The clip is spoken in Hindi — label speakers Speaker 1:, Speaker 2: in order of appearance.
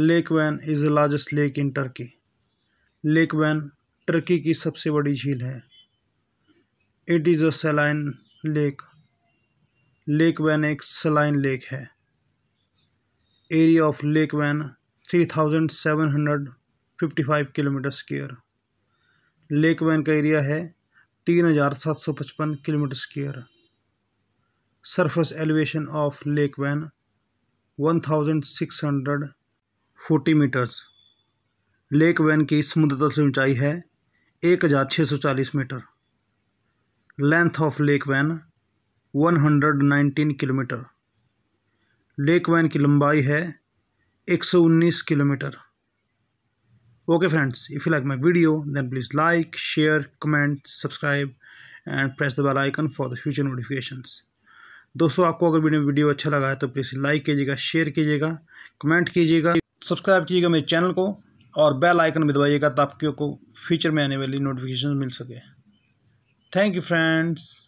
Speaker 1: lake Van is the largest lake in Turkey Lake Van Turkey की सबसे बड़ी झील है it is a saline lake Lake Van एक सलाइन लेक है area of Lake Van three thousand seven hundred fifty five kilometre square Lake Van का एरिया है तीन हज़ार सात सौ पचपन kilometre square surface elevation of Lake Van one thousand six hundred forty metres Lake Van की समुद्र तल से ऊंचाई है एक हज़ार छः सौ चालीस metre length of Lake Van one hundred nineteen kilometre Lake Van की लंबाई है एक सौ उन्नीस kilometre okay friends if you like my video then please like share comment subscribe and press the bell icon for the future notification दोस्तों आपको अगर वीडियो अच्छा लगा है तो प्लीज़ लाइक कीजिएगा शेयर कीजिएगा कमेंट कीजिएगा सब्सक्राइब कीजिएगा मेरे चैनल को और बेल आइकन भी दबाइएगा ताकि आपको फ्यूचर में आने वाली नोटिफिकेशन मिल सके थैंक यू फ्रेंड्स